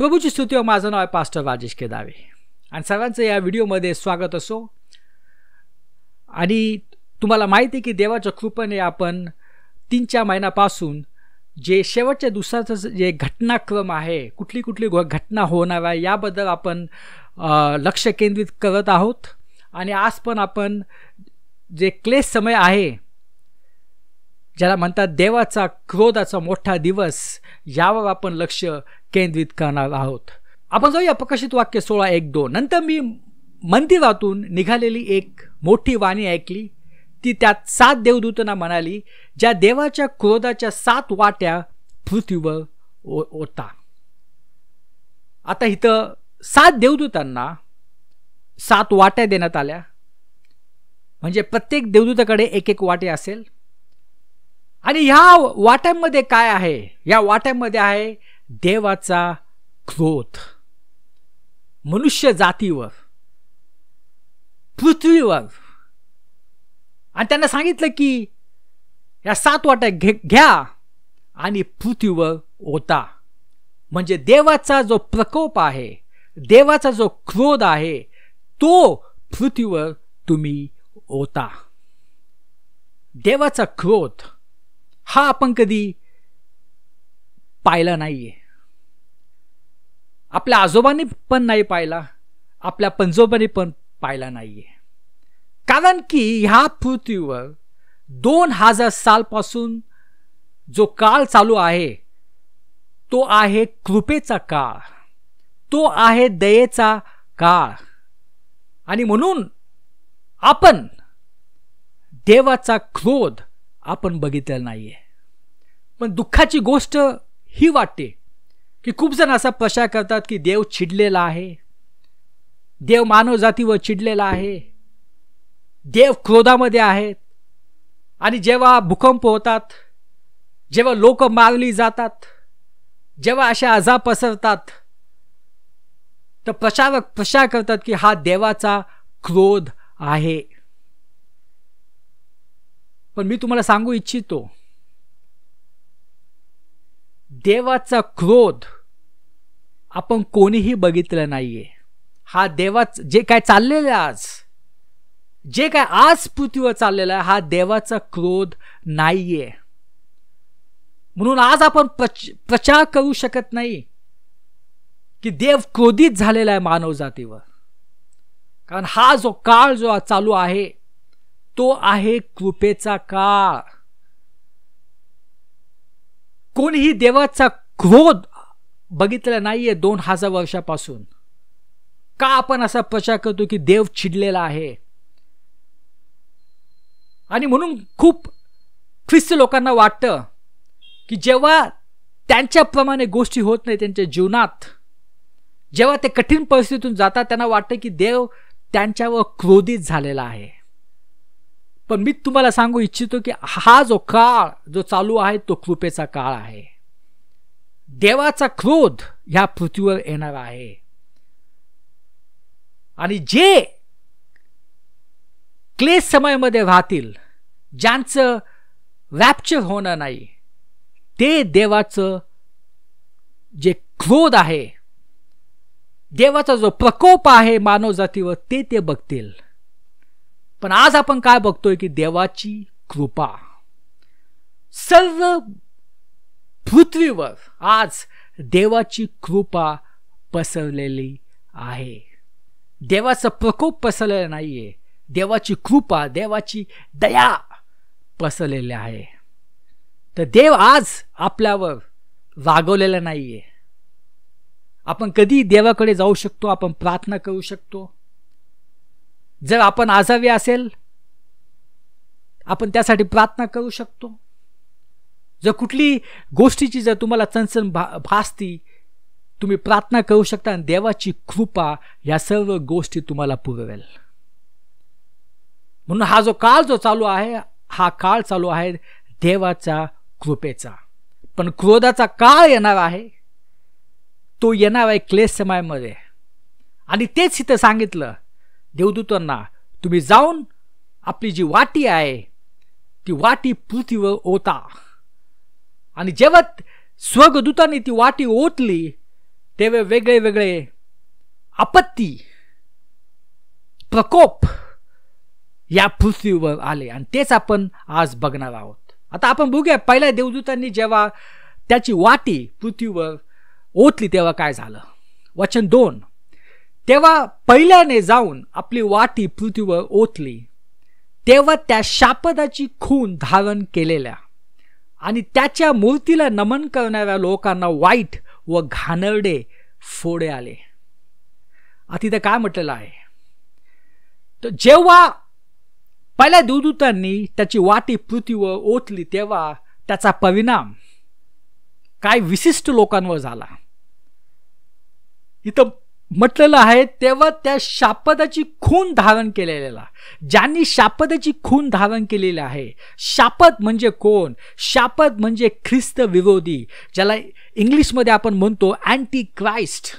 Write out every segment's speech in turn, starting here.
प्रभूची स्तुती हो माझं नाव आहे पास्टर राजेश केदावे आणि सर्वांचं या व्हिडिओमध्ये स्वागत असो आणि तुम्हाला माहिती आहे की देवाच्या कृपेने आपण तीन चार महिन्यापासून जे शेवटच्या दिवसाचं जे घटनाक्रम आहे कुठली कुठली घटना होणार आहे याबद्दल आपण लक्ष केंद्रित करत आहोत आणि आज पण आपण जे क्लेश समय आहे ज्याला म्हणतात देवाचा क्रोधाचा मोठा दिवस यावर आपण लक्ष केंद्रित करणार आहोत आपण जाऊया प्रकाशित वाक्य सोळा एक दोन नंतर मी मंदिरातून निघालेली एक मोठी वाणी ऐकली ती त्यात सात देवदूतांना म्हणाली ज्या देवाच्या क्रोधाच्या सात वाट्या पृथ्वीवर होता आता इथं सात देवदूतांना सात वाट्या देण्यात आल्या म्हणजे प्रत्येक देवदूताकडे एक एक वाटे असेल आणि ह्या वाट्यांमध्ये काय आहे या वाट्यांमध्ये आहे देवाचा क्रोध मनुष्य जातीवर पृथ्वीवर आणि त्यांना सांगितलं की या सात वाट्या घे घ्या आणि पृथ्वीवर ओता म्हणजे देवाचा जो प्रकोप आहे देवाचा जो क्रोध आहे तो पृथ्वीवर तुम्ही ओता देवाचा क्रोध हा आपण कधी पाहिला आहे आपल्या आजोबांनी पण नाही पाहिला आपल्या पंजोबांनी पण पाहिला नाही आहे कारण की ह्या पृथ्वीवर दोन हजार सालपासून जो काळ चालू आहे तो आहे कृपेचा काळ तो आहे दयेचा काळ आणि म्हणून आपण देवाचा क्रोध आपण बघितला नाही आहे पण दुःखाची गोष्ट ही वाटते की खूप जण असा पशा करतात की देव चिडलेला आहे देव मानवजातीवर चिडलेला आहे देव क्रोधामध्ये आहेत आणि जेव्हा भूकंप होतात जेव्हा लोक मारली जातात जेव्हा अशा आजार पसरतात तर प्रचारक प्रशा करतात की हा देवाचा क्रोध आहे पण मी तुम्हाला सांगू इच्छितो देवाचा क्रोध आपण कोणीही बघितलं नाही आहे हा देवाच जे काय चाललेलं आहे आज जे काय आज पृथ्वीवर चाललेलं आहे हा देवाचा क्रोध नाहीये म्हणून आज आपण प्रच प्रचार करू शकत नाही की देव क्रोधित झालेला आहे मानवजातीवर कारण हा जो काळ जो चालू आहे तो आहे कृपेचा काळ कोणीही देवाचा क्रोध बघितला नाहीये दोन हजार वर्षापासून का आपण असा प्रचार करतो की देव चिडलेला आहे आणि म्हणून खूप ख्रिस्त लोकांना वाटतं की जेव्हा त्यांच्याप्रमाणे गोष्टी होत नाही त्यांच्या जीवनात जेव्हा ते कठीण परिस्थितीतून जातात त्यांना वाटतं की देव त्यांच्यावर क्रोधित झालेला आहे पण मी तुम्हाला सांगू इच्छितो की हा जो काळ जो चालू आहे तो कृपेचा काळ आहे देवाचा क्रोध ह्या पृथ्वीवर येणार आहे आणि जे क्लेश समयमध्ये राहतील ज्यांचं रॅप्चर होणार नाही ते देवाचं जे क्रोध आहे देवाचा जो प्रकोप आहे मानवजातीवर ते ते बघतील पण आज आपण काय बघतोय की देवाची कृपा सर्व पृथ्वीवर आज देवाची कृपा पसरलेली आहे देवाचा प्रकोप पसरलेला नाही आहे देवाची कृपा देवाची दया पसरलेली आहे तर देव आज आपल्यावर रागवलेला नाही आहे आपण कधी देवाकडे जाऊ शकतो आपण प्रार्थना करू शकतो जर आपण आजारी असेल आपण त्यासाठी प्रार्थना करू शकतो जर कुठली गोष्टीची जर तुम्हाला चणचण भा भासती तुम्ही प्रार्थना करू शकता आणि देवाची कृपा या सर्व गोष्टी तुम्हाला पुरवेल म्हणून हा जो काळ जो चालू आहे हा काळ चालू आहे देवाचा कृपेचा पण क्रोधाचा काळ येणार आहे तो येणार आहे क्लेश आणि तेच इथं सांगितलं देवदूतांना तुम्ही जाऊन आपली जी वाटी आहे ती वाटी पृथ्वीवर ओता आणि जेव्हा स्वगदूतांनी ती वाटी ओतली तेव्हा वेगळे वेगळे आपत्ती प्रकोप या पृथ्वीवर आले आणि तेच आपण आज बघणार आहोत आता आपण बघूया पहिल्या देवदूतांनी जेव्हा त्याची वाटी पृथ्वीवर ओतली तेव्हा काय झालं वचन दोन तेव्हा पहिल्याने जाऊन आपली वाटी पृथ्वीवर ओतली तेव्हा त्या शापदाची खून धारण केलेल्या आणि त्याच्या मूर्तीला नमन करणाऱ्या लोकांना वाईट व घाणरडे फोडे आले तिथं काय म्हटलेलं आहे तर जेव्हा पहिल्या देवदूतांनी त्याची वाटी पृथ्वीवर ओतली तेव्हा त्याचा परिणाम काय विशिष्ट लोकांवर झाला इथं म्हटलेलं आहे तेव्हा त्या शापदाची खून धारण केलेला ज्यांनी शापदाची खून धारण केलेली आहे शापद म्हणजे कोण शापद म्हणजे ख्रिस्त विरोधी ज्याला इंग्लिशमध्ये आपण म्हणतो अँटी क्राइस्ट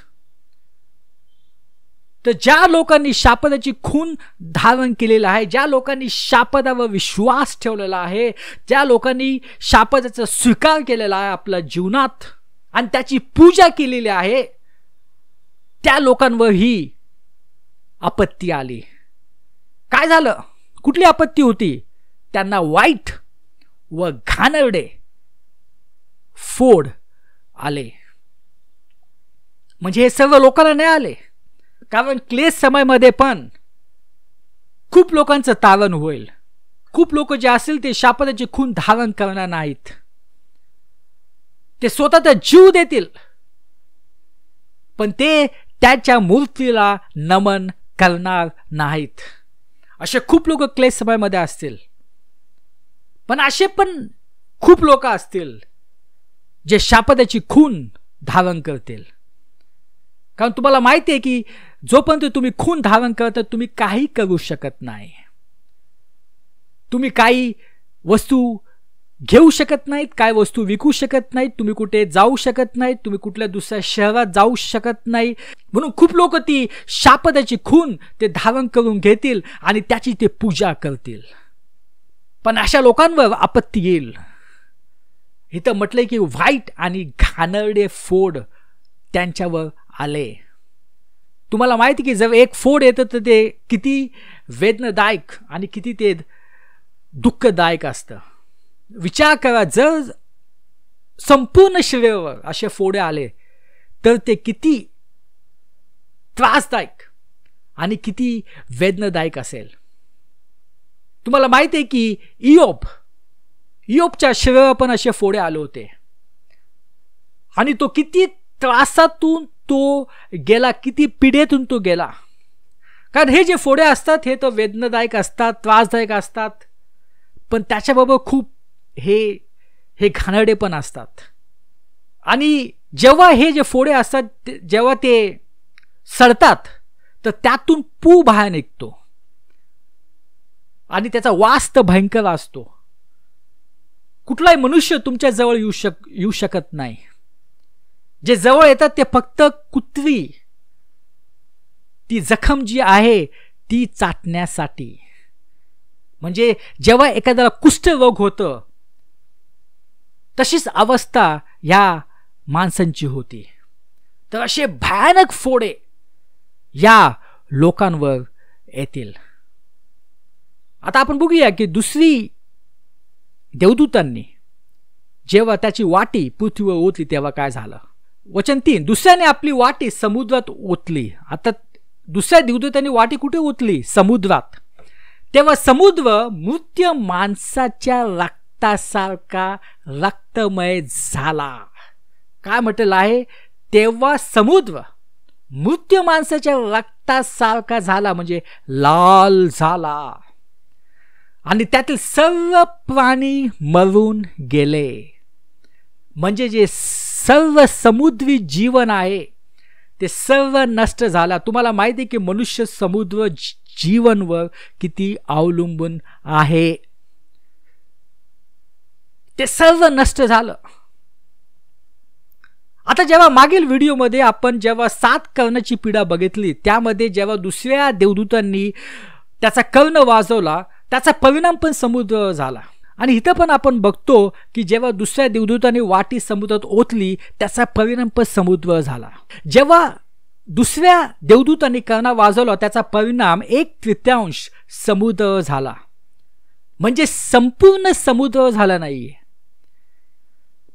तर ज्या लोकांनी शापदाची खून धारण केलेलं आहे ज्या लोकांनी शापदावर विश्वास ठेवलेला आहे ज्या लोकांनी शापदाचा स्वीकार केलेला आहे आपल्या जीवनात आणि त्याची पूजा केलेली आहे त्या लोकांवर ही आपत्ती आली काय झालं कुठली आपत्ती होती त्यांना वाईट व घाणरडे फोड आले म्हणजे हे सर्व लोकांना नाही आले कारण क्लेश समयमध्ये पण खूप लोकांचं तारण होईल खूप लोक जे असतील ते शापदाचे खून धारण करणार नाहीत ते स्वतःचा जीव देतील पण ते त्याच्या मूर्तीला नमन करणार नाहीत असे खूप लोक क्लेश समयामध्ये असतील पण असे पण खूप लोक असतील जे शापदाची खून धारण करतील कारण तुम्हाला माहिती आहे की जोपर्यंत तुम्ही खून धारण करता तुम्ही काही करू शकत नाही तुम्ही काही वस्तू घेऊ शकत नाहीत काय वस्तू विकू शकत नाहीत तुम्ही कुठे जाऊ शकत नाहीत तुम्ही कुठल्या दुसऱ्या शहरात जाऊ शकत नाही म्हणून खूप लोक ती शापदाची खून ते धारण करून घेतील आणि त्याची ते पूजा करतील पण अशा लोकांवर आपत्ती येईल इथं म्हटलंय की वाईट आणि घाणरडे फोड त्यांच्यावर आले तुम्हाला माहिती की जर एक फोड येतं तर ते किती वेदनादायक आणि किती ते दुःखदायक असतं विचार करा जर संपूर्ण शरीरावर असे फोडे आले तर ते किती त्रासदायक आणि किती वेदनादायक असेल तुम्हाला माहिती आहे की इयोप इयोपच्या शरीरावर पण असे फोडे आले होते आणि तो किती त्रासातून तो गेला किती पिढेतून तो गेला कारण हे जे फोडे असतात हे तर वेदनादायक असतात त्रासदायक असतात पण त्याच्याबरोबर खूप हे हे घाणडे पण असतात आणि जेव्हा हे जे फोडे असतात जेव्हा ते सडतात तर त्यातून पू बाहेर निघतो आणि त्याचा वास तर भयंकर असतो कुठलाही मनुष्य तुमच्या जवळ येऊ शक येऊ शकत नाही जे जवळ येतात ते फक्त कुत्री ती जखम जी आहे ती चाटण्यासाठी म्हणजे जेव्हा एखाद्याला कुष्ठरोग होतं तशीच अवस्था ह्या माणसांची होती तर असे भयानक फोडे या लोकांवर येतील आता आपण बघूया की दुसरी देवदूतांनी जेव्हा त्याची वाटी पृथ्वीवर ओतली तेव्हा काय झालं वचन तीन दुसऱ्याने आपली वाटी समुद्रात ओतली आता दुसऱ्या देवदूतांनी वाटी कुठे ओतली समुद्रात तेव्हा समुद्र मृत्य माणसाच्या रक्तासारखा रक्त रक्तमय झाला काय म्हटलं आहे तेव्हा समुद्र मृत्यू माणसाच्या रक्तासारखा झाला म्हणजे लाल झाला आणि त्यातील सर्व प्राणी मरून गेले म्हणजे जे सर्व समुद्री जीवन आहे ते सर्व नष्ट झाला तुम्हाला माहिती आहे की मनुष्य समुद्र जीवनवर किती अवलंबून आहे ते सर्व नष्ट झालं आता जेव्हा मागील व्हिडिओमध्ये आपण जेव्हा सात कर्णाची पीडा बघितली त्यामध्ये जेव्हा दुसऱ्या देवदूतांनी त्याचा कर्ण वाजवला त्याचा परिणाम पण समुद्र झाला आणि इथं पण आपण बघतो की जेव्हा दुसऱ्या देवदूताने वाटी समुद्रात ओतली त्याचा परिणाम पण समुद्र झाला जेव्हा दुसऱ्या देवदूतांनी कर्ण वाजवला त्याचा परिणाम एक तृतीयांश समुद्र झाला म्हणजे संपूर्ण समुद्र झाला नाही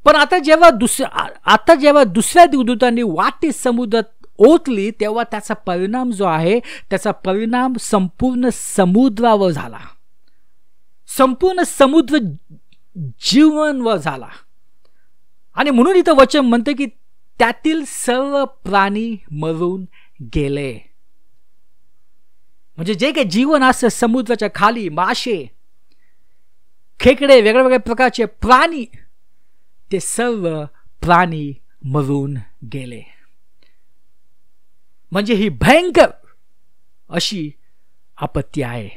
पण आता जेव्हा दुसऱ्या आता जेव्हा दुसऱ्या दिवदूतांनी वाटी समुद्रात ओतली तेव्हा त्याचा परिणाम जो आहे त्याचा परिणाम संपूर्ण समुद्रावर झाला संपूर्ण समुद्र जीवनवर झाला आणि म्हणून इथं वचन म्हणतं की त्यातील सर्व प्राणी मरून गेले म्हणजे जे काही जीवन असं समुद्राच्या खाली मासे खेकडे वेगळ्या वेगळ्या प्रकारचे प्राणी ते सर्व प्राणी मरून गेले म्हणजे ही भयंकर अशी आपत्ती आहे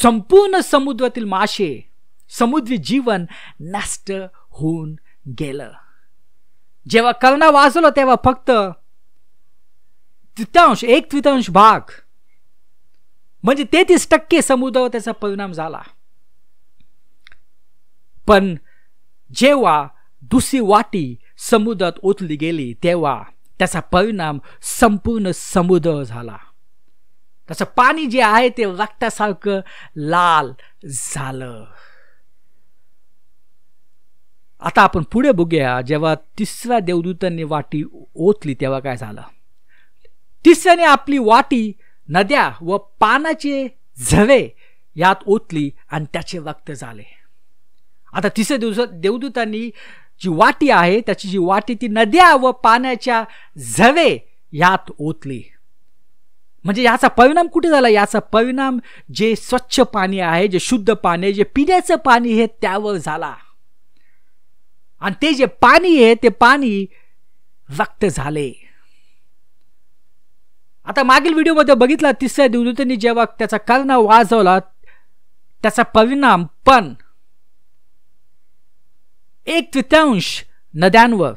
संपूर्ण समुद्रातील मासे समुद्री जीवन नष्ट होऊन गेलं जेव्हा कर्णा वाजलं तेव्हा फक्त तृतीयांश एक तृतांश भाग म्हणजे तेहतीस टक्के समुद्रावर त्याचा परिणाम झाला पण जेव्हा दुसरी वाटी समुद्रात ओतली गेली तेव्हा त्याचा परिणाम संपूर्ण समुद्र झाला त्याचं पाणी जे आहे ते रक्तासारखं लाल झालं आता आपण पुढे बघूया जेव्हा तिसऱ्या देवदूतांनी वाटी ओतली तेव्हा काय झालं तिसऱ्याने आपली वाटी नद्या व पानाचे झरे यात ओतली आणि त्याचे रक्त झाले आता तिसऱ्या दिवसात देवदूतांनी जी वाटी आहे त्याची जी वाटी ती नद्या व पाण्याच्या झवे यात ओतली म्हणजे याचा परिणाम कुठे झाला याचा परिणाम जे स्वच्छ पाणी आहे जे शुद्ध पाणी आहे जे पिण्याचं पाणी हे त्यावर झाला आणि ते जे पाणी आहे ते पाणी व्यक्त झाले आता मागील व्हिडिओमध्ये बघितला तिसऱ्या देवदूतांनी जेव्हा त्याचा कर्ण वाजवला त्याचा परिणाम पण एक तृतीयांश नद्यांवर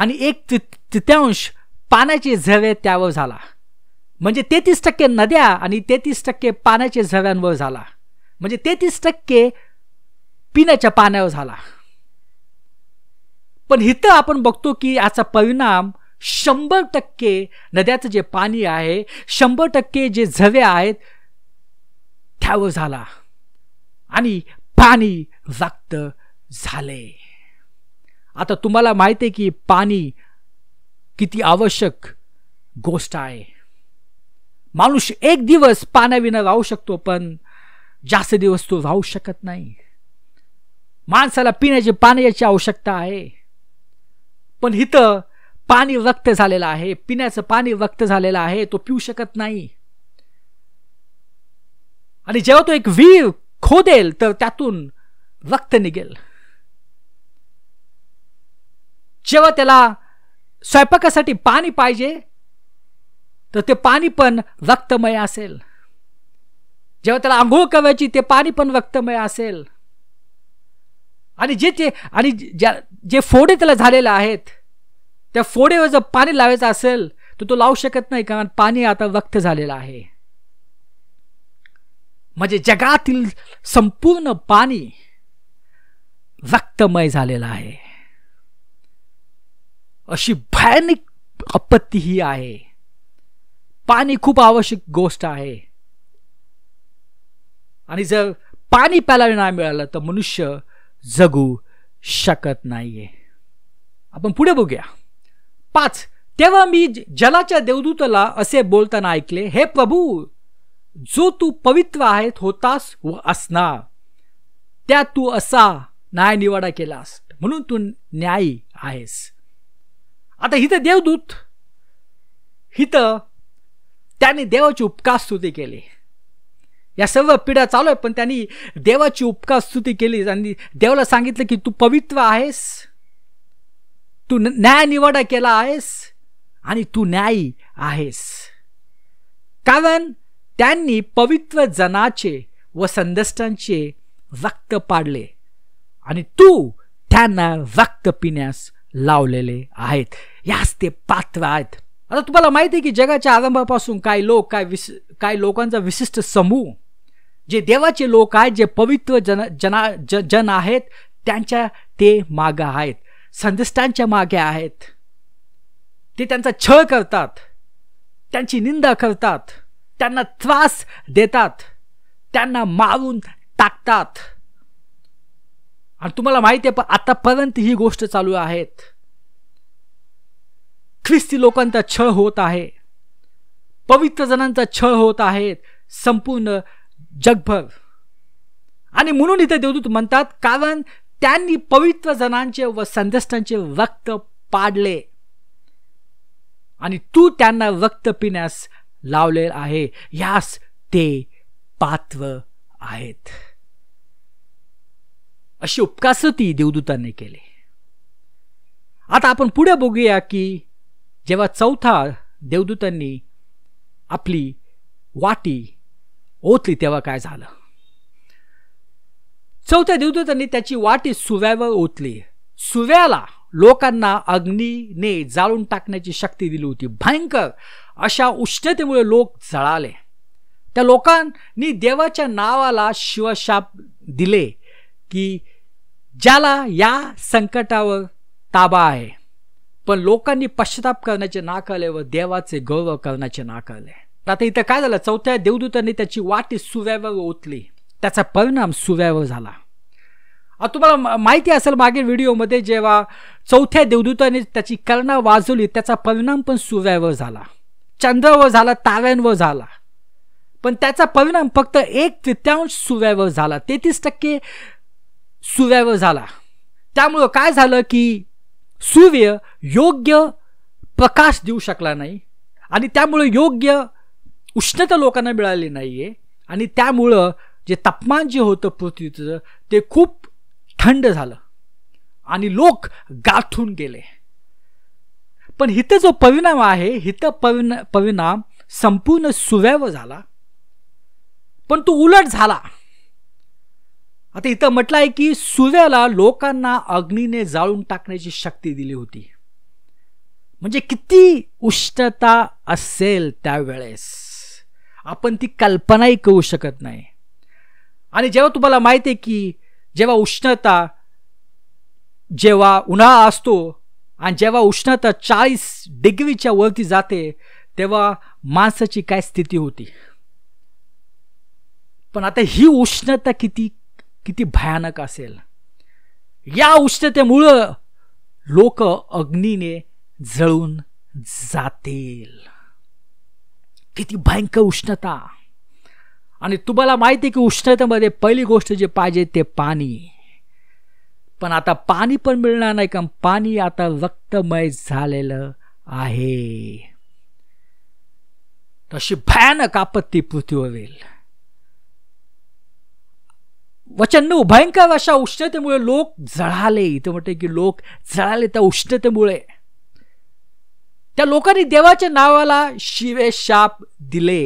आणि एक तृतीयांश पाण्याचे झरे त्यावर झाला म्हणजे तेहतीस टक्के नद्या आणि तेहतीस टक्के पाण्याचे झव्यांवर झाला म्हणजे तेहतीस टक्के पिण्याच्या पाण्यावर झाला पण इथं आपण बघतो की याचा परिणाम शंभर टक्के नद्याचं जे पाणी आहे शंभर टक्के जे झव्या आहेत त्यावर झाला आणि पाणी लागतं झाले आता तुम्हाला माहिती आहे की पाणी किती आवश्यक गोष्ट आहे माणूस एक दिवस पाण्याविना राहू शकतो पण जास्त दिवस तो राहू शकत नाही माणसाला पिण्याची पाण्याची आवश्यकता आहे पण इथं पाणी रक्त झालेलं आहे पिण्याचं पाणी रक्त झालेलं आहे तो पिऊ शकत नाही आणि जेव्हा तो एक वीर खोदेल तर त्यातून रक्त निघेल जेव्हा त्याला स्वयंपाकासाठी पाणी पाहिजे तर ते पाणी पण रक्तमय असेल जेव्हा त्याला आंघोळ करायची ते पाणी पण वक्तमय असेल आणि जे ते आणि ज्या जे फोडे त्याला झालेले आहेत त्या फोडेवर जर पाणी लावायचं असेल तर तो लावू शकत नाही कारण पाणी आता वक्त झालेलं आहे म्हणजे जगातील संपूर्ण पाणी रक्तमय झालेलं आहे अशी भयानक आपत्ती ही आहे पाणी खूप आवश्यक गोष्ट आहे आणि जर पाणी प्यायला नाही मिळालं तर मनुष्य जगू शकत नाहीये आपण पुढे बघूया पाच तेव्हा मी जलाच्या देवदूताला असे बोलताना ऐकले हे प्रभू जो तू पवित्र आहे होतास व असणार त्या तू असा न्याय निवाडा केलास म्हणून तू न्यायी आहेस आता हिथं देवदूत हिथं त्यांनी देवाची उपकार स्तुती केली या सर्व पिढ्या चालू आहे पण त्यांनी देवाची उपकार स्तुती केली आणि देवाला सांगितलं की तू पवित्र आहेस तू न्यायनिवाडा केला आहेस आणि तू न्यायी आहेस कारण त्यांनी पवित्र जनाचे व संदष्टांचे रक्त पाडले आणि तू त्यांना रक्त पिण्यास लावलेले आहेत यास ते पात्र आहेत आता तुम्हाला माहिती आहे की जगाच्या आरंभापासून काही लोक काय विस काही लोकांचा विशिष्ट समूह जे देवाचे लोक आहेत जे पवित्र जन जना ज जन आहेत त्यांच्या ते मागं आहेत संदिष्टांच्या मागे आहेत ते त्यांचा छळ करतात त्यांची निंदा करतात त्यांना त्रास देतात त्यांना मारून टाकतात आणि तुम्हाला माहिती आहे पण आतापर्यंत ही गोष्ट चालू आहेत ख्रिस्ती लोकांचा छळ होत आहे पवित्र जणांचा छळ होत आहे संपूर्ण जगभर आणि म्हणून इथे देवदूत म्हणतात कारण त्यांनी पवित्र जणांचे व संदेष्टांचे रक्त पाडले आणि तू त्यांना रक्त पिण्यास लावले आहे यास ते पात्र आहेत अशी उपकास ती देवदूतांनी केले आता आपण पुढे बघूया की जेव्हा चौथा देवदूतांनी आपली वाटी ओतली तेव्हा काय झालं चौथ्या देवदूतांनी त्याची वाटी सुव्यावर ओतली सुव्याला लोकांना अग्नीने जाळून टाकण्याची शक्ती दिली होती भयंकर अशा उष्णतेमुळे लोक जळाले त्या लोकांनी देवाच्या नावाला शिवशाप दिले की ज्याला या संकटावर ताबा आहे पण लोकांनी पश्चाताप करण्याचे नाकळले व देवाचे गौरव करण्याचे नाकळले आता इथं काय झालं चौथ्या देवदूतांनी त्याची वाटी सुव्यावर ओतली त्याचा परिणाम सुव्यावर झाला तुम्हाला माहिती असेल मागील व्हिडिओमध्ये जेव्हा चौथ्या देवदूताने त्याची कलना वाजवली त्याचा परिणाम पण सुव्यावर झाला चंद्रावर झाला ताऱ्यांवर झाला पण त्याचा परिणाम फक्त एक तृतीयांश सुव्यावर झाला तेहतीस टक्के सूर्यावर झाला त्यामुळं काय झालं की सूर्य योग्य प्रकाश देऊ शकला नाही आणि त्यामुळं योग्य उष्णता लोकांना मिळाली नाही आहे आणि त्यामुळं जे तापमान जे होतं पृथ्वीचं ते खूप थंड झालं आणि लोक गाठून गेले पण हिथं जो परिणाम आहे हिथं परिणा परिणाम संपूर्ण सूर्यावर झाला पण तो उलट झाला आता इथं म्हटलं आहे की सूर्याला लोकांना अग्नीने जाळून टाकण्याची शक्ती दिली होती म्हणजे किती उष्णता असेल त्यावेळेस आपण ती कल्पनाही करू शकत नाही आणि जेव्हा तुम्हाला माहिती आहे की जेव्हा उष्णता जेव्हा उन्हाळा असतो आणि जेव्हा उष्णता चाळीस डिग्रीच्या वरती जाते तेव्हा माणसाची काय स्थिती होती पण आता ही उष्णता किती किती भयानक असेल या उष्णतेमुळं लोक अग्नीने जळून जातील किती भयंकर उष्णता आणि तुम्हाला माहिती आहे की उष्णतेमध्ये पहिली गोष्ट जे पाहिजे ते पाणी पण आता पाणी पण मिळणार नाही कारण पाणी आता रक्तमय झालेलं आहे तशी भयानक आपत्ती पृथ्वीवर येईल वचन भयंकर अशा उष्णतेमुळे लोक जळाले इथे म्हटले की लोक जळाले त्या उष्णतेमुळे त्या लोकांनी देवाच्या नावाला शिवे शाप दिले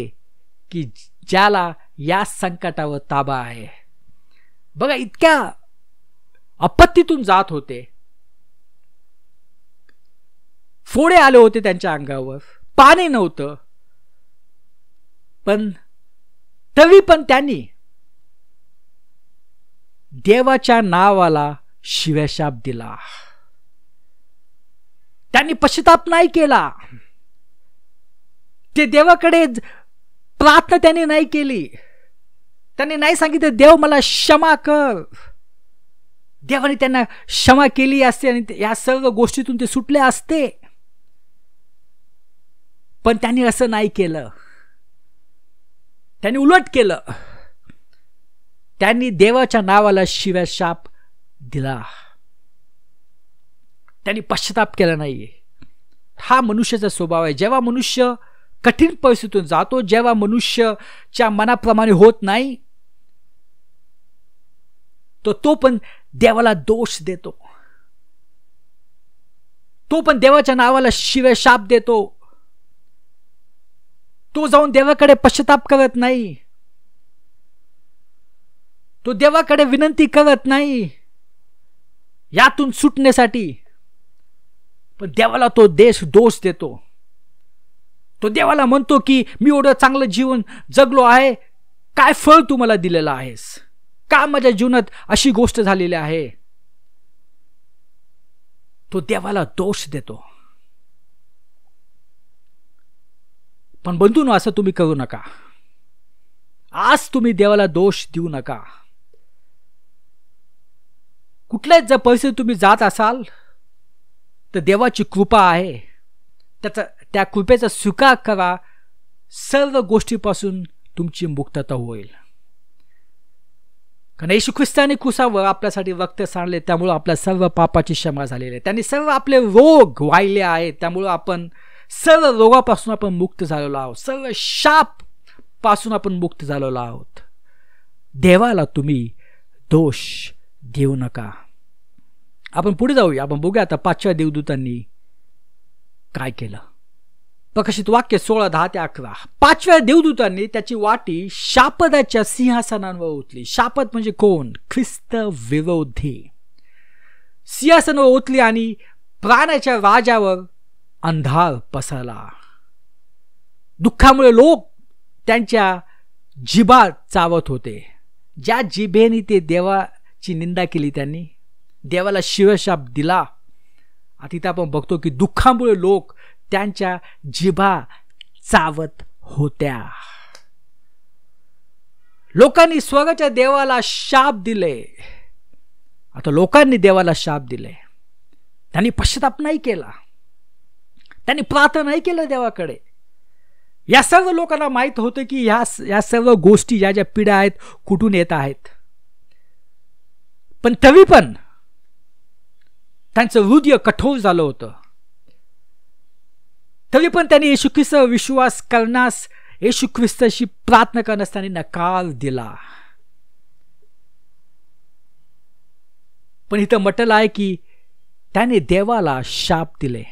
की ज्याला या संकटावर ताबा आहे बघा इतक्या आपत्तीतून जात होते फोडे आले होते त्यांच्या अंगावर पाणी नव्हतं पण तरी पण त्यांनी देवाच्या नावाला शिवशाप दिला त्यांनी पश्चाताप नाही केला ते देवाकडे प्रार्थना त्यांनी नाही केली त्यांनी नाही सांगितलं देव मला क्षमा कर देवाने त्यांना क्षमा केली असते आणि या सर्व गोष्टीतून ते सुटले असते पण त्यांनी असं नाही केलं त्यांनी उलट केलं त्यांनी देवाच्या नावाला शिव्या शाप दिला त्यांनी पश्चाताप केला नाही हा मनुष्याचा स्वभाव आहे जेव्हा मनुष्य कठीण परिस्थितीतून जातो जेव्हा मनुष्यच्या मनाप्रमाणे होत नाही तो तो पण देवाला दोष देतो तो पण देवाच्या नावाला शिव्या शाप देतो तो जाऊन देवाकडे पश्चाताप करत नाही तो देवाकडे विनंती करत नाही यातून सुटण्यासाठी पण देवाला तो देश दोष देतो तो देवाला म्हणतो की मी एवढं चांगलं जीवन जगलो आहे काय फळ तू मला दिलेलं आहेस का माझ्या जीवनात अशी गोष्ट झालेली आहे तो देवाला दोष देतो पण बंधून असं तुम्ही करू नका आज तुम्ही देवाला दोष देऊ नका कुठल्याच जर परिस्थितीत तुम्ही जात असाल तर देवाची कृपा आहे त्याचा त्या कृपेचा स्वीकार करा सर्व गोष्टीपासून तुमची मुक्तता होईल कारण येशू ख्रिस्ताने कुसावर आपल्यासाठी वक्त सांडले त्यामुळं आपल्या सर्व पापाची क्षमा झालेली आहे त्यांनी सर्व आपले रोग वाहिले आहेत त्यामुळं आपण सर्व रोगापासून आपण मुक्त झालेलो आहोत सर्व शाप पासून आपण मुक्त झालेलो आहोत देवाला तुम्ही दोष देऊ नका आपण पुढे जाऊया आपण बघूया आता पाचव्या देवदूतांनी काय केलं प्रकाशित वाक्य सोळा दहा ते अकरा पाचव्या देवदूतांनी त्याची वाटी शापदाच्या सिंहासनांवर ओतली शापद म्हणजे कोण ख्रिस्त विरोधी सिंहासनावर ओतली आणि प्राण्याच्या राजावर अंधार पसरला दुःखामुळे लोक त्यांच्या जिबा चावत होते ज्या जिभेने ते देवा ची निंदा केली त्यांनी देवाला शिवशाप दिला आता तिथं आपण बघतो की दुःखामुळे लोक त्यांच्या जिभा चावत होत्या लोकांनी स्वर्गाच्या देवाला शाप दिले आता लोकांनी देवाला शाप दिले त्यांनी पश्चाताप नाही केला त्यांनी प्रार्थना नाही केलं देवाकडे या सर्व लोकांना माहीत होतं की ह्या या सर्व गोष्टी ज्या ज्या पिढ्या आहेत कुठून येत आहेत पण तरी पण त्यांचं हृदय कठोर झालं होतं तरी पण त्यांनी येशू ख्रिस्त विश्वास करण्यास येशू ख्रिस्ताशी प्रार्थना करण्यास त्यांनी नकार दिला पण इथं म्हटलं आहे की त्याने देवाला शाप दिले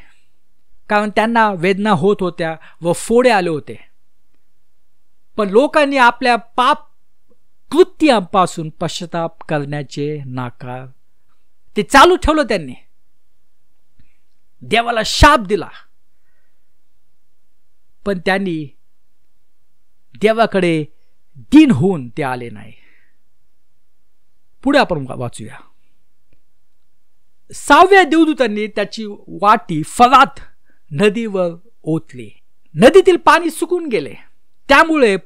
कारण त्यांना वेदना होत होत्या व फोडे आले होते पण लोकांनी आपल्या पाप कृत्यापासून पश्चाताप करण्याचे नाकार ते चालू ठेवलं त्यांनी देवाला शाप दिला पण त्यांनी देवाकडे दिन होऊन ते आले नाही पुढे आपण वाचूया सहाव्या देवदूतांनी त्याची वाटी फरात नदीवर ओतली नदीतील पाणी सुकून गेले त्यामुळे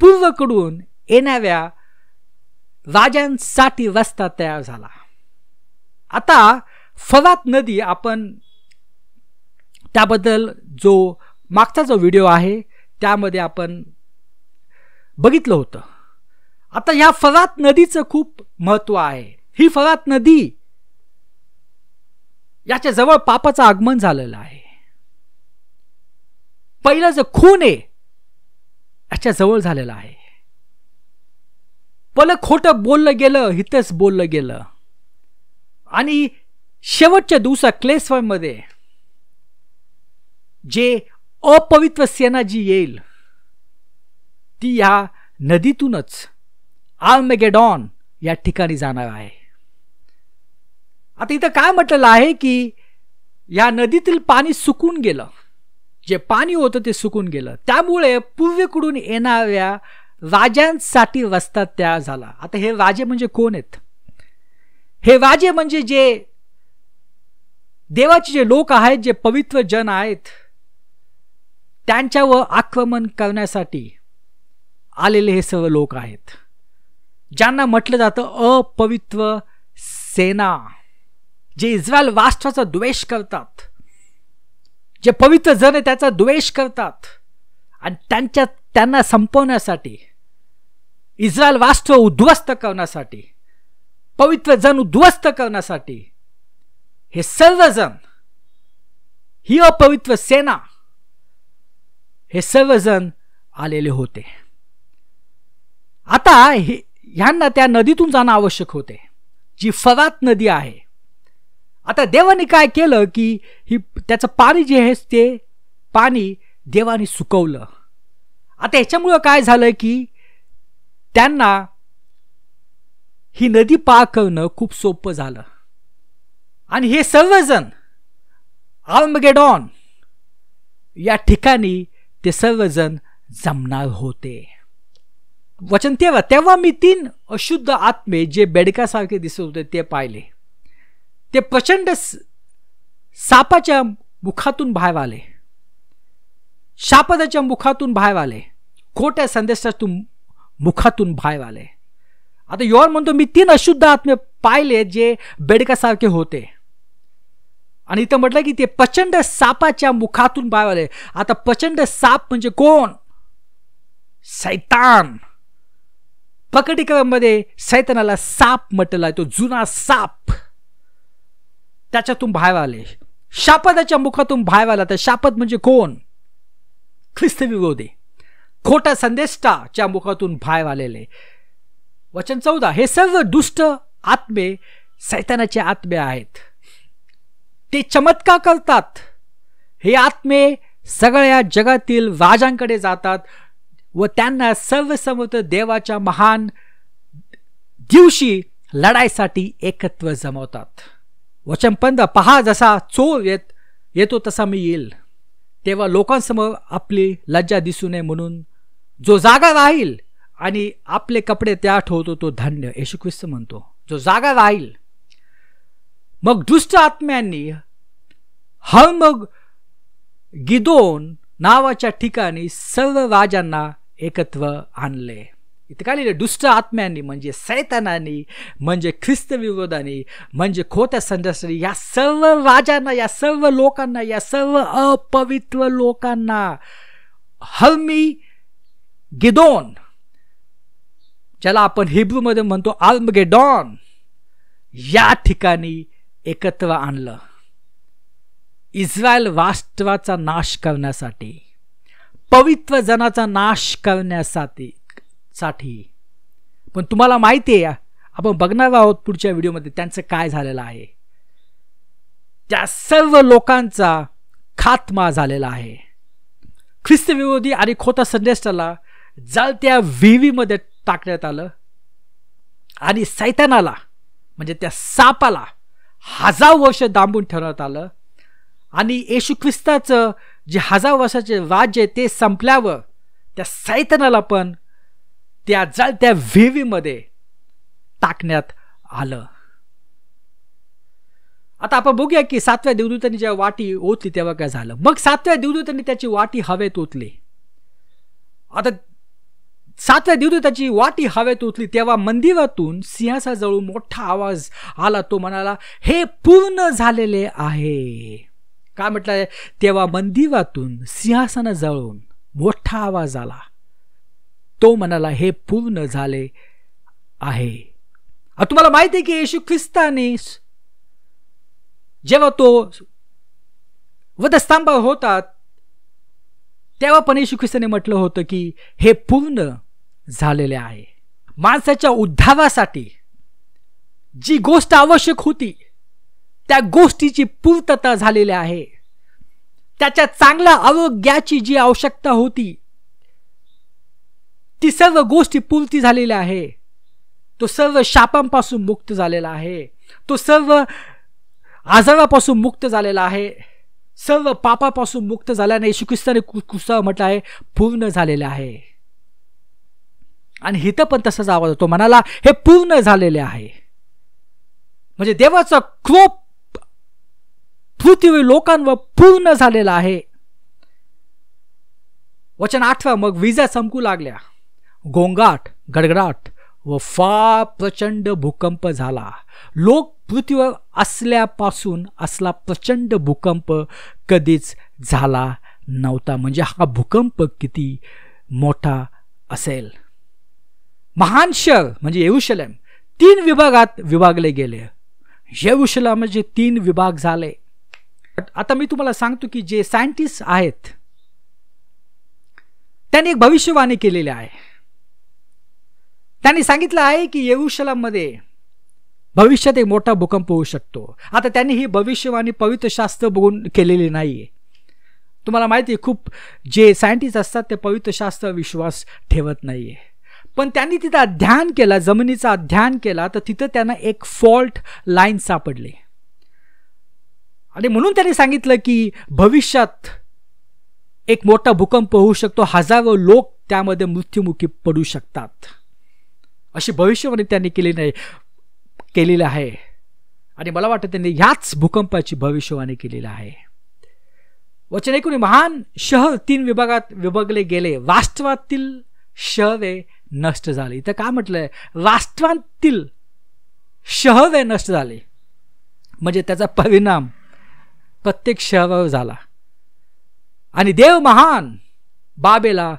पूर्वकडून येणाऱ्या राजांसाठी रस्ता तयार झाला आता फरात नदी आपण त्याबद्दल जो मागचा जो व्हिडिओ आहे त्यामध्ये आपण बघितलं होतं आता ह्या फरात नदीचं खूप महत्त्व आहे ही फरात नदी याच्या जवळ पापाचं आगमन झालेलं आहे पहिलं जो खून आहे याच्या जवळ झालेलं आहे पल खोटं बोललं गेलं हितच बोललं गेलं आणि शेवटच्या दिवसा मध्ये जे अपवित्र सेना जी येईल ती या नदीतूनच मेगेडॉन या ठिकाणी जाणार आहे आता इथं काय म्हटलेलं आहे की या नदीतील पाणी सुकून गेलं जे पाणी होतं ते सुकून गेलं त्यामुळे पूर्वेकडून येणाऱ्या राजांसाठी रस्ता तयार झाला आता हे राजे म्हणजे कोण आहेत हे राजे म्हणजे जे देवाचे जे लोक आहेत जे पवित्र जन आहेत त्यांच्यावर आक्रमण करण्यासाठी आलेले हे सर्व लोक आहेत ज्यांना म्हटलं जातं अपवित्र सेना जे इस्रायल राष्ट्राचा द्वेष करतात जे पवित्र जन आहे त्याचा द्वेष करतात आणि त्यांच्या त्यांना संपवण्यासाठी इस्रायल वास्तव उद्ध्वस्त करण्यासाठी पवित्र जण उद्ध्वस्त करण्यासाठी हे सर्वजण ही अपवित्र सेना हे सर्वजण आलेले होते आता हे ह्यांना त्या नदीतून जाणं आवश्यक होते जी फरात नदी आहे आता देवाने काय केलं की ही त्याचं पाणी जे आहे ते पाणी देवाने सुकवलं आता ह्याच्यामुळं काय झालं की त्यांना ही नदी पार करणं खूप सोपं झालं आणि हे सर्वजण आर्मगेडॉन या ठिकाणी ते सर्वजण जमणार होते वचन तेव्हा तेव्हा मी तीन अशुद्ध आत्मे जे बेडकासारखे दिसत होते ते पाहिले ते प्रचंड सापाच्या मुखातून बाहेर आले शापदाच्या मुखातून बाहेर आले खोट्या संदेशातून मुखातून बाहेर आले आता योर म्हणतो मी तीन अशुद्ध आत्मे पाहिले जे बेडकासारखे होते आणि इथं म्हटलं की ते प्रचंड सापाच्या मुखातून बाहेर आले आता प्रचंड साप म्हणजे कोण सैतान प्रकटीक्रममध्ये सैतानाला साप म्हटलाय आहे तो जुना साप त्याच्यातून बाहेर आले शापदाच्या मुखातून बाहेर आला तर शापद म्हणजे कोण ख्रिस्तविरोधी खोटा संदेष्टाच्या मुखातून भाय आलेले वचन चौदा हे सर्व दुष्ट आत्मे सैतानाचे आत्मे आहेत ते चमत्कार करतात हे आत्मे सगळ्या जगातील राजांकडे जातात व त्यांना सर्वसमर्थ देवाच्या महान दिवशी लढाईसाठी एकत्व जमवतात वचन पंधरा पहा जसा चोर येत येतो तसा मी येईल तेव्हा लोकांसमोर आपली लज्जा दिसू नये म्हणून जो जागा राहील आणि आपले कपडे त्या ठेवतो तो धन्य येशू ख्रिस्त म्हणतो जो जागा राहील मग दुष्ट आत्म्यांनी हर मग गिदोन नावाच्या ठिकाणी सर्व राजांना एकत्र आणले इथं काय लिहिले दुष्ट आत्म्यांनी म्हणजे सैतानानी म्हणजे ख्रिस्त विरोधानी म्हणजे खोट्या संध्यासनी या सर्व राजांना या सर्व लोकांना या सर्व अपवित्र लोकांना हळमी गिदोन ज्याला आपण हिब्रूमध्ये म्हणतो आल्मगेडॉन या ठिकाणी एकत्र आणलं इस्रायल राष्ट्राचा नाश करण्यासाठी पवित्र जनाचा नाश करण्यासाठी साठी पण तुम्हाला माहिती आहे आपण बघणार आहोत पुढच्या व्हिडिओमध्ये त्यांचं काय झालेलं आहे त्या सर्व लोकांचा खात्मा झालेला आहे ख्रिस्तविरोधी आणि खोटा संदेश त्या विहिरीमध्ये टाकण्यात आलं आणि सैतानाला म्हणजे त्या सापाला हजार वर्ष दांबून ठेवण्यात आलं आणि येशू ख्रिस्ताचं जे हजार वर्षाचे राज्य ते संपल्यावर त्या सैतानाला पण त्या जाळत्या विहिरीमध्ये टाकण्यात आलं आता आपण बघूया की सातव्या देवदूतांनी जेव्हा वाटी ओतली तेव्हा काय झालं मग सातव्या देवदूतांनी त्याची वाटी हवेत ओतली आता सातव्या दिवशी त्याची वाटी हवेत उतली तेव्हा मंदिरातून सिंहासाजवळ मोठा आवाज आला तो म्हणाला हे पूर्ण झालेले आहे काय म्हटलं तेव्हा मंदिरातून जळून मोठा आवाज आला तो म्हणाला हे पूर्ण झाले आहे तुम्हाला माहिती आहे की येशू ख्रिस्ताने जेव्हा तो वधस्तंभ होतात तेव्हा पण येशू ख्रिस्ताने म्हटलं होतं की हे पूर्ण झालेले आहे माणसाच्या उद्धावासाठी जी गोष्ट आवश्यक होती त्या गोष्टीची पूर्तता झालेली आहे त्याच्या चांगल्या आरोग्याची जी आवश्यकता होती ती सर्व गोष्टी पूर्ती झालेली आहे तो सर्व शापांपासून मुक्त झालेला आहे तो सर्व आजारापासून मुक्त झालेला आहे सर्व पापापासून मुक्त झाल्याने येशू ख्रिस्ताने म्हटलं आहे पूर्ण झालेलं आहे आणि हिथं पण तसाच आवाज होतो मनाला हे पूर्ण झालेले आहे म्हणजे देवाचा क्रोप पृथ्वी लोकांवर पूर्ण झालेला आहे वचन आठवा मग विजा संपू लागल्या गोंगाट गडगडाट व फार प्रचंड भूकंप झाला लोक पृथ्वीवर असल्यापासून असला प्रचंड भूकंप कधीच झाला नव्हता म्हणजे हा भूकंप किती मोठा असेल महान शहर म्हणजे येरुशलेम तीन विभागात विभागले गेले येरुशला म्हणजे तीन विभाग झाले आता मी तुम्हाला सांगतो की जे सायंटिस्ट आहेत त्यांनी एक भविष्यवाणी केलेली आहे त्यांनी सांगितलं आहे की मध्ये भविष्यात एक मोठा भूकंप होऊ शकतो आता त्यांनी ही भविष्यवाणी पवित्र शास्त्र बघून केलेली नाही तुम्हाला माहिती आहे खूप जे सायंटिस्ट असतात ते पवित्रशास्त्र विश्वास ठेवत नाही आहे पण त्यांनी तिथं अध्ययन केला जमिनीचा अध्ययन केला तर तिथं त्यांना एक फॉल्ट लाईन सापडली आणि म्हणून त्यांनी सांगितलं की भविष्यात एक मोठा भूकंप होऊ शकतो हजारो लोक त्यामध्ये मृत्युमुखी पडू शकतात अशी भविष्यवाणी त्यांनी केली नाही केलेलं आहे आणि मला वाटतं त्यांनी ह्याच भूकंपाची भविष्यवाणी केलेली आहे वचन एकूण महान शहर तीन विभागात विभागले गेले वास्तवातील शहरे नष्ट झाले इथं काय म्हटलंय राष्ट्रांतील शहरे नष्ट झाले म्हणजे त्याचा परिणाम प्रत्येक शहरावर झाला आणि देव महान बाबेला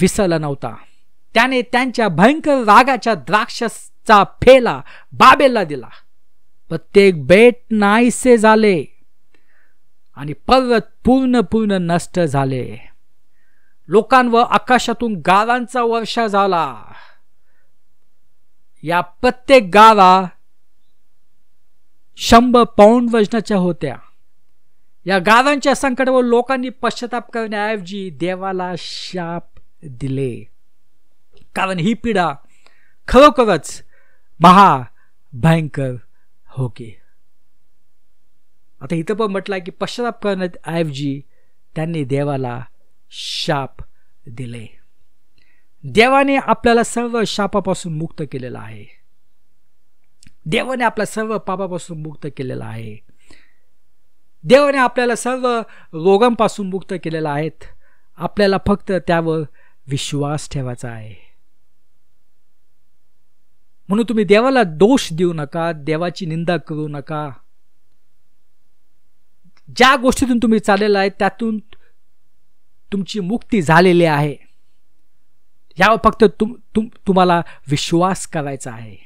विसरला नव्हता त्याने त्यांच्या भयंकर रागाच्या द्राक्षचा फेला बाबेला दिला प्रत्येक बेट नाहीसे झाले आणि पर्वत पूर्ण पूर्ण नष्ट झाले लोकांवर आकाशातून गावांचा वर्षा झाला या प्रत्येक गावा शंभर पाऊंड वजनाच्या होत्या या गावांच्या संकटावर लोकांनी पश्चाताप करण्याऐवजी देवाला शाप दिले कारण ही पिढा खरोखरच महा भयंकर होके आता इथं पण म्हटलं की पश्चाताप करण्याऐवजी त्यांनी देवाला शाप दिले देवाने आपल्याला सर्व शापापासून मुक्त केलेला आहे देवाने आपल्या सर्व पापापासून मुक्त केलेला आहे देवाने आपल्याला सर्व रोगांपासून मुक्त केलेला आहेत आपल्याला फक्त त्यावर विश्वास ठेवायचा आहे म्हणून तुम्ही देवाला दोष देऊ नका देवाची निंदा करू नका ज्या गोष्टीतून तुम्ही चाललेला आहे त्यातून तुमची मुक्ती झालेली आहे यावर फक्त तुम तुम तुम्हाला विश्वास करायचा आहे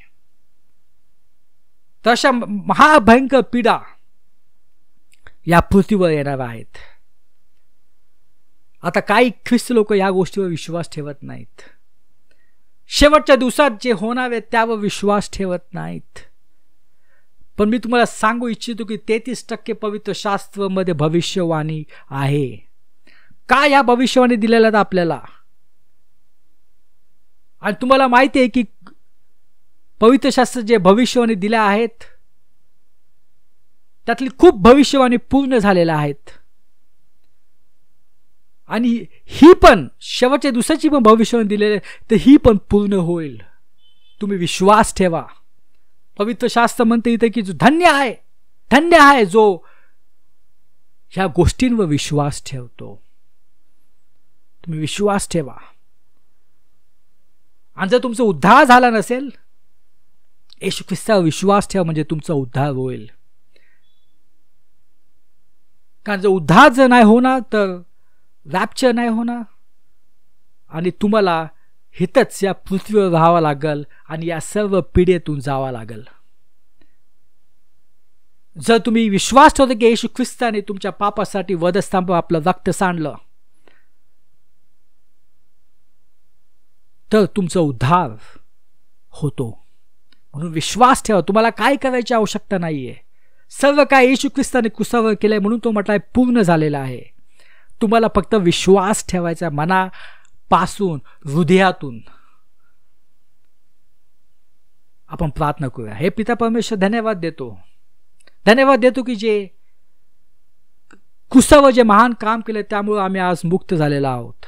तशा महाभयंकर पीडा या पृथ्वीवर येणार आहेत आता काही ख्रिस्त लोक या गोष्टीवर विश्वास ठेवत नाहीत शेवटच्या दिवसात जे होणार आहे त्यावर विश्वास ठेवत नाहीत पण मी तुम्हाला सांगू इच्छितो की तेहतीस टक्के पवित्र शास्त्रमध्ये भविष्यवाणी आहे का या भविष्यवाणी दिलेल्या आहेत आपल्याला आणि तुम्हाला माहिती आहे की पवित्रशास्त्र जे भविष्यवाणी दिल्या आहेत त्यातली खूप भविष्यवाणी पूर्ण झालेल्या आहेत आणि ही पण शेवटच्या दिवसाची पण भविष्यवाणी दिलेली तर ही पण पूर्ण होईल तुम्ही विश्वास ठेवा पवित्र शास्त्र म्हणते इथे की जो धन्य आहे धन्य आहे जो ह्या गोष्टींवर विश्वास ठेवतो तुम्ही विश्वास ठेवा आणि जर तुमचा उद्धार झाला नसेल येशू ख्रिस्तावर विश्वास ठेवा म्हणजे तुमचा उद्धार होईल कारण जर उद्धार जर नाही होणार तर रॅप्चर नाही होणार आणि तुम्हाला हितच या पृथ्वीवर राहावं लागल आणि या सर्व पिढीतून जावं लागल जर तुम्ही विश्वास ठेवतो की येशू ख्रिस्ताने तुमच्या पापासाठी वधस्तांभ आपलं रक्त सांडलं तर तुमचा उद्धार होतो म्हणून विश्वास ठेवा तुम्हाला काय करायची आवश्यकता नाही आहे सर्व काय येशू ख्रिस्ताने कुसावर केलं आहे म्हणून तो म्हटलाय पूर्ण झालेला आहे तुम्हाला फक्त विश्वास ठेवायचा मनापासून हृदयातून आपण प्रार्थना करूया हे पिता परमेश्वर धन्यवाद देतो धन्यवाद देतो की जे कुसव जे महान काम केलं त्यामुळं आम्ही आज मुक्त झालेला आहोत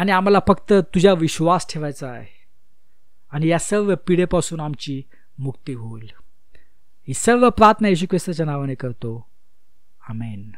आणि आम्हाला फक्त तुझ्या विश्वास ठेवायचा आहे आणि या सर्व पिढेपासून आमची मुक्ती होईल ही सर्व प्रार्थना येशू ख्रिस्ताच्या नावाने करतो आमेन